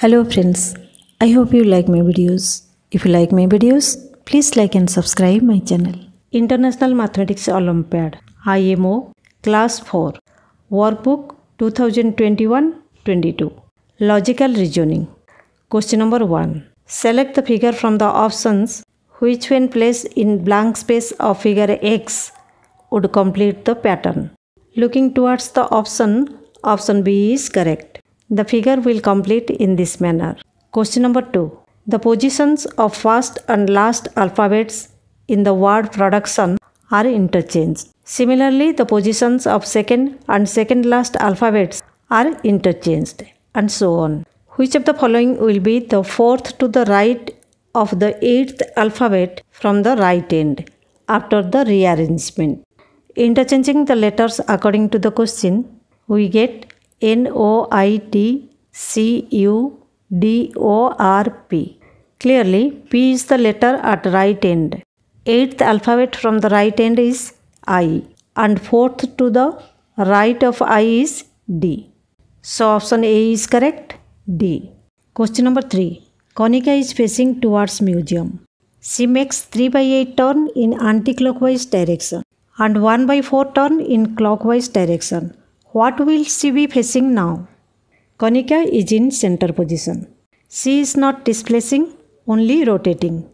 Hello friends, I hope you like my videos. If you like my videos, please like and subscribe my channel. International Mathematics Olympiad IMO Class 4 Workbook 2021-22 Logical Reasoning Question number 1 Select the figure from the options which when placed in blank space of figure X would complete the pattern. Looking towards the option, option B is correct. The figure will complete in this manner. Question number 2. The positions of first and last alphabets in the word production are interchanged. Similarly, the positions of second and second last alphabets are interchanged and so on. Which of the following will be the fourth to the right of the eighth alphabet from the right end after the rearrangement? Interchanging the letters according to the question, we get N O I T C U D O R P. Clearly, P is the letter at right end. Eighth alphabet from the right end is I, and fourth to the right of I is D. So, option A is correct. D. Question number 3. Konika is facing towards museum. She makes 3 by 8 turn in anticlockwise direction and 1 by 4 turn in clockwise direction. What will she be facing now? Konika is in center position. She is not displacing, only rotating.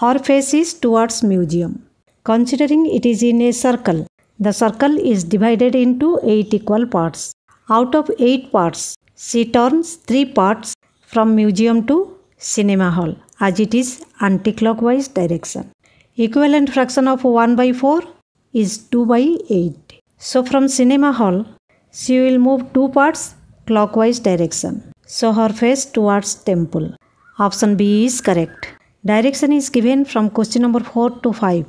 Her face is towards museum. Considering it is in a circle, the circle is divided into 8 equal parts. Out of 8 parts, she turns 3 parts from museum to cinema hall as it is anticlockwise direction. Equivalent fraction of 1 by 4 is 2 by 8. So from cinema hall, she will move two parts clockwise direction. So her face towards temple. Option B is correct. Direction is given from question number 4 to 5.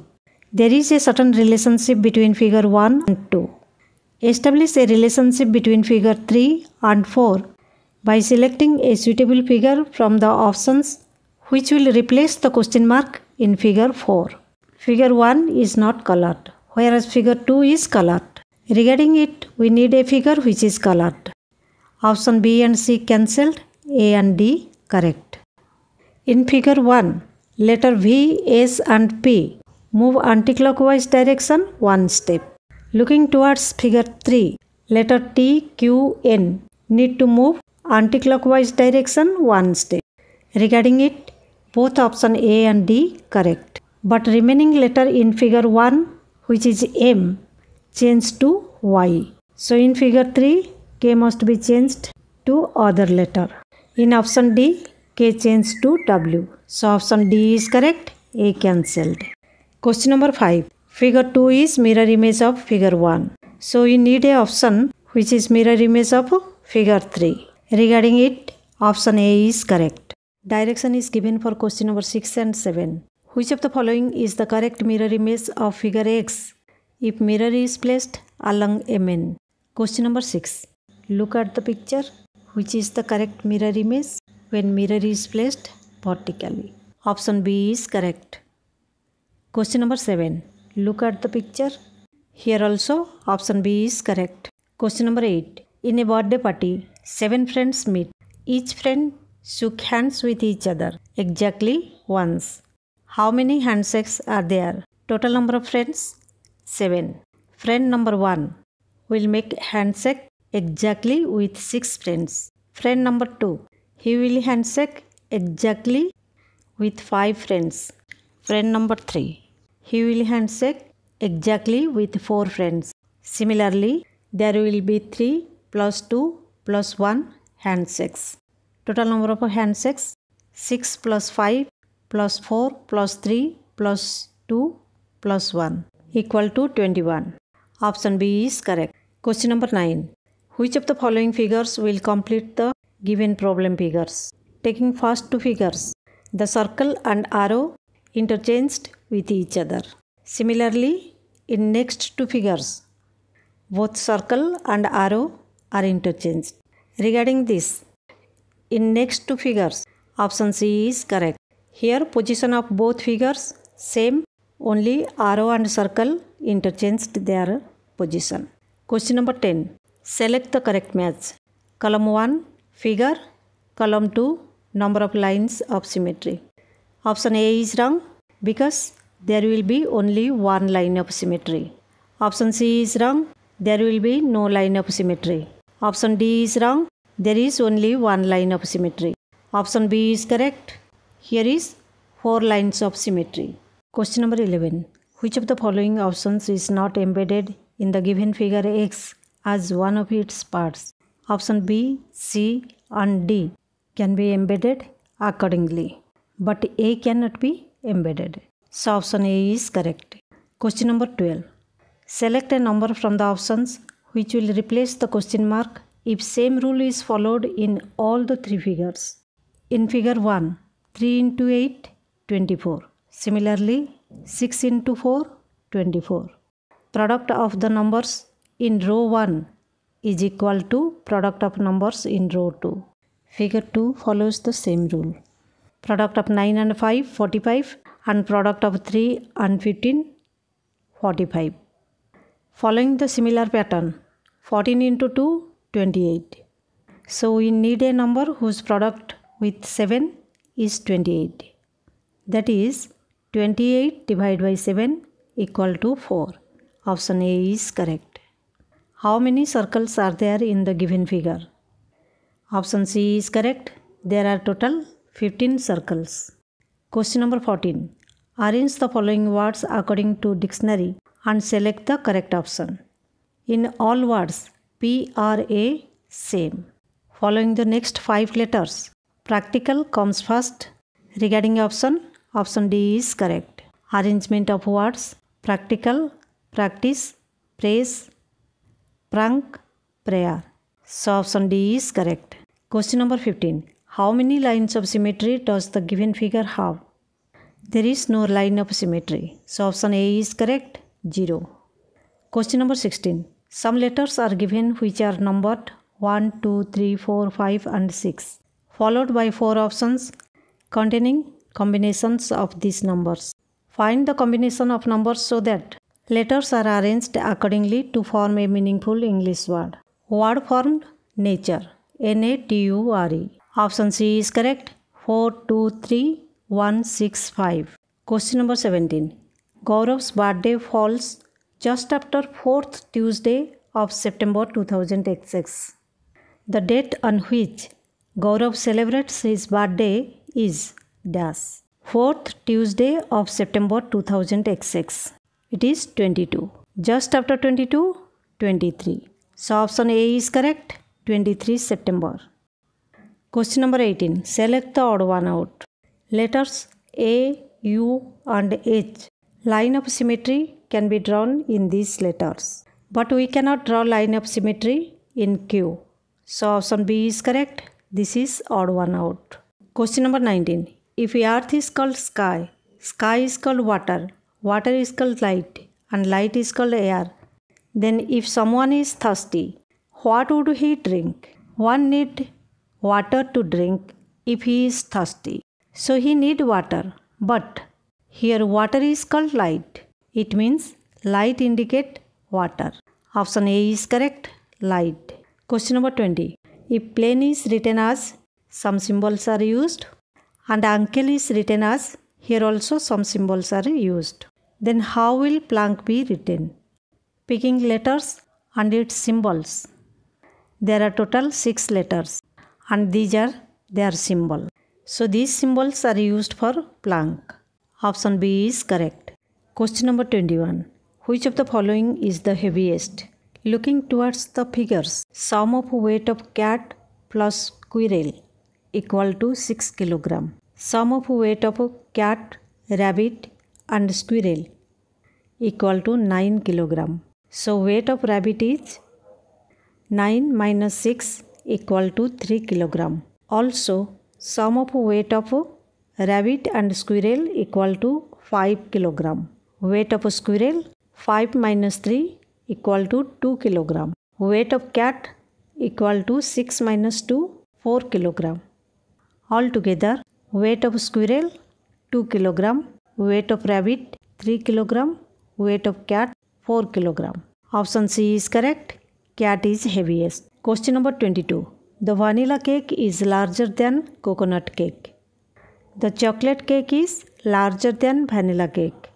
There is a certain relationship between figure 1 and 2. Establish a relationship between figure 3 and 4 by selecting a suitable figure from the options which will replace the question mark in figure 4. Figure 1 is not colored, whereas figure 2 is colored. Regarding it, we need a figure which is colored. Option B and C cancelled, A and D correct. In figure 1, letter V, S and P move anticlockwise direction 1 step. Looking towards figure 3, letter T, Q, N need to move anticlockwise direction 1 step. Regarding it, both option A and D correct. But remaining letter in figure 1 which is M changed to y. So in figure 3, k must be changed to other letter. In option D, k changed to w. So option D is correct, a cancelled. Question number 5. Figure 2 is mirror image of figure 1. So you need a option which is mirror image of figure 3. Regarding it, option A is correct. Direction is given for question number 6 and 7. Which of the following is the correct mirror image of figure X? if mirror is placed along MN. Question number 6. Look at the picture. Which is the correct mirror image when mirror is placed vertically? Option B is correct. Question number 7. Look at the picture. Here also option B is correct. Question number 8. In a birthday party, seven friends meet. Each friend shook hands with each other exactly once. How many handshakes are there? Total number of friends 7. Friend number 1 will make handshake exactly with 6 friends. Friend number 2 he will handshake exactly with 5 friends. Friend number 3 he will handshake exactly with 4 friends. Similarly, there will be 3 plus 2 plus 1 handshakes. Total number of handshakes 6 plus 5 plus 4 plus 3 plus 2 plus 1 equal to 21. Option B is correct. Question number 9. Which of the following figures will complete the given problem figures? Taking first two figures, the circle and arrow interchanged with each other. Similarly, in next two figures, both circle and arrow are interchanged. Regarding this, in next two figures, option C is correct. Here position of both figures same only arrow and circle interchanged their position. Question number 10. Select the correct match. Column 1 figure. Column 2 number of lines of symmetry. Option A is wrong because there will be only one line of symmetry. Option C is wrong. There will be no line of symmetry. Option D is wrong. There is only one line of symmetry. Option B is correct. Here is four lines of symmetry. Question number 11. Which of the following options is not embedded in the given figure X as one of its parts? Option B, C and D can be embedded accordingly, but A cannot be embedded. So option A is correct. Question number 12. Select a number from the options which will replace the question mark if same rule is followed in all the three figures. In figure 1, 3 into 8, 24. Similarly, 6 into 4, 24. Product of the numbers in row 1 is equal to product of numbers in row 2. Figure 2 follows the same rule. Product of 9 and 5, 45 and product of 3 and 15, 45. Following the similar pattern, 14 into 2, 28. So we need a number whose product with 7 is 28. That is 28 divided by 7 equal to 4. Option A is correct. How many circles are there in the given figure? Option C is correct. There are total 15 circles. Question number 14. Arrange the following words according to dictionary and select the correct option. In all words, P R A same. Following the next 5 letters. Practical comes first regarding option Option D is correct. Arrangement of words practical, practice, praise, prank, prayer. So option D is correct. Question number 15. How many lines of symmetry does the given figure have? There is no line of symmetry. So option A is correct. 0. Question number 16. Some letters are given which are numbered 1, 2, 3, 4, 5 and 6. Followed by 4 options containing combinations of these numbers. Find the combination of numbers so that letters are arranged accordingly to form a meaningful English word. Word formed nature. N A T U R E. Option C is correct. 4, 2, 3, 1, 6, 5. Question number 17. Gaurav's birthday falls just after 4th Tuesday of September 2006. The date on which Gaurav celebrates his birthday is das. Fourth Tuesday of September 2006. It is 22. Just after 22, 23. So option A is correct. 23 September. Question number 18. Select the odd one out. Letters A, U and H. Line of symmetry can be drawn in these letters. But we cannot draw line of symmetry in Q. So option B is correct. This is odd one out. Question number 19. If earth is called sky, sky is called water, water is called light, and light is called air, then if someone is thirsty, what would he drink? One need water to drink if he is thirsty. So he need water. But here water is called light. It means light indicate water. Option A is correct. Light. Question number 20. If plane is written as some symbols are used and uncle is written as here also some symbols are used. Then how will plank be written? Picking letters and its symbols. There are total 6 letters and these are their symbol. So these symbols are used for plank. Option B is correct. Question number 21. Which of the following is the heaviest? Looking towards the figures, sum of weight of cat plus squirrel equal to 6 kg. Sum of weight of cat, rabbit and squirrel equal to 9 kg. So weight of rabbit is 9 minus 6 equal to 3 kg. Also sum of weight of rabbit and squirrel equal to 5 kg. Weight of squirrel 5 minus 3 equal to 2 kg. Weight of cat equal to 6 minus 2 4 kilogram. Altogether, weight of squirrel 2 kg, weight of rabbit 3 kg, weight of cat 4 kg. Option C is correct. Cat is heaviest. Question number 22. The vanilla cake is larger than coconut cake. The chocolate cake is larger than vanilla cake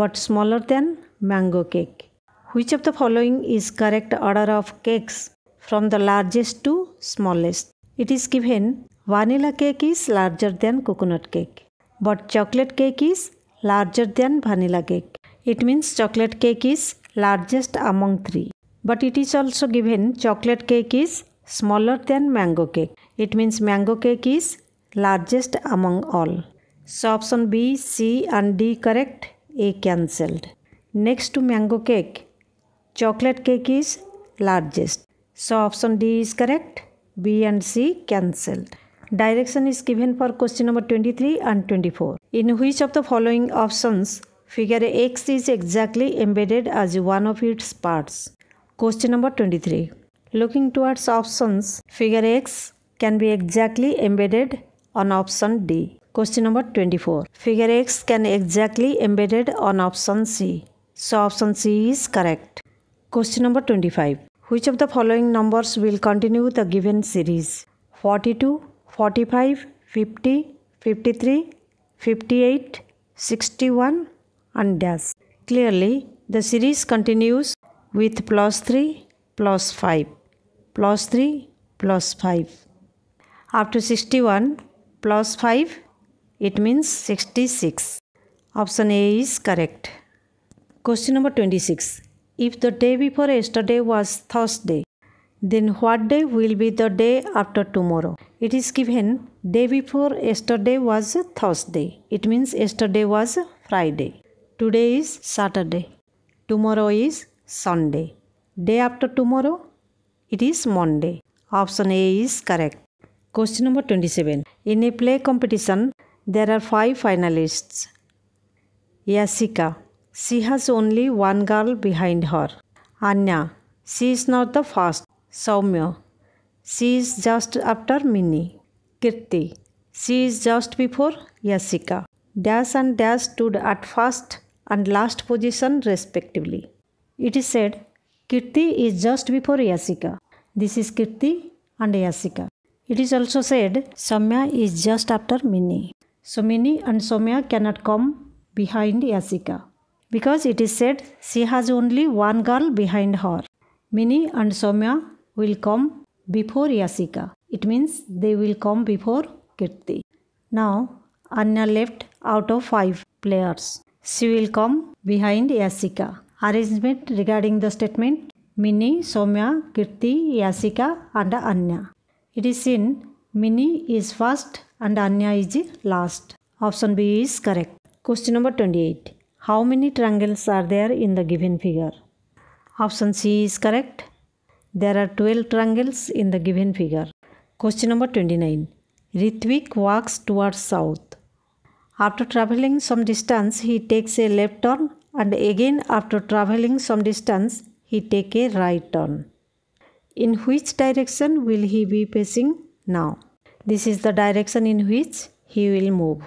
but smaller than mango cake. Which of the following is correct order of cakes from the largest to smallest? It is given vanilla cake is larger than coconut cake but chocolate cake is larger than vanilla cake it means chocolate cake is largest among three but it is also given chocolate cake is smaller than mango cake it means mango cake is largest among all so option B C and D correct A cancelled next to mango cake chocolate cake is largest so option D is correct B and C cancelled Direction is given for question number 23 and 24. In which of the following options figure X is exactly embedded as one of its parts? Question number 23. Looking towards options, figure X can be exactly embedded on option D. Question number 24. Figure X can exactly embedded on option C. So option C is correct. Question number 25. Which of the following numbers will continue the given series? 42, 45, 50, 53, 58, 61 and dash. Clearly, the series continues with plus 3, plus 5, plus 3, plus 5. After 61, plus 5, it means 66. Option A is correct. Question number 26. If the day before yesterday was Thursday, then what day will be the day after tomorrow? It is given day before yesterday was Thursday. It means yesterday was Friday. Today is Saturday. Tomorrow is Sunday. Day after tomorrow, it is Monday. Option A is correct. Question number 27. In a play competition, there are five finalists. Yasika. She has only one girl behind her. Anya. She is not the first Somya She is just after Mini. Kirti. She is just before Yasika. Dash and Dash stood at first and last position respectively. It is said Kirti is just before Yasika. This is Kirti and Yasika. It is also said Samya is just after Mini. So Mini and Somya cannot come behind Yasika because it is said she has only one girl behind her. Mini and Somya will come before Yasika. It means they will come before Kirti. Now Anya left out of 5 players. She will come behind Yasika. Arrangement regarding the statement Mini, Somya, Kirti, Yasika and Anya. It is in Mini is first and Anya is last. Option B is correct. Question number 28. How many triangles are there in the given figure? Option C is correct. There are 12 triangles in the given figure. Question number 29. Ritwik walks towards south. After traveling some distance, he takes a left turn and again after traveling some distance, he takes a right turn. In which direction will he be facing now? This is the direction in which he will move.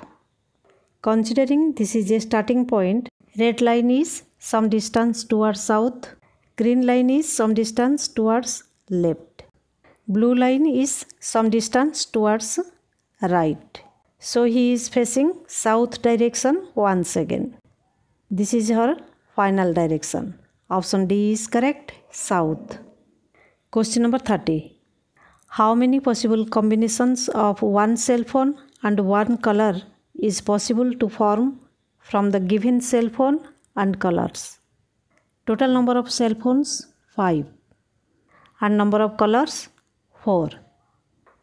Considering this is a starting point, red line is some distance towards south, Green line is some distance towards left. Blue line is some distance towards right. So he is facing south direction once again. This is her final direction. Option D is correct, south. Question number 30. How many possible combinations of one cell phone and one color is possible to form from the given cell phone and colors? Total number of cell phones 5 and number of colors 4.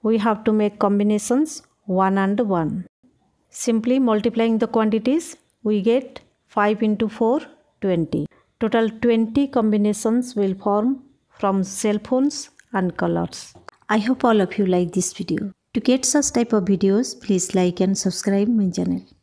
We have to make combinations 1 and 1. Simply multiplying the quantities we get 5 into 4 20. Total 20 combinations will form from cell phones and colors. I hope all of you like this video. To get such type of videos, please like and subscribe my channel.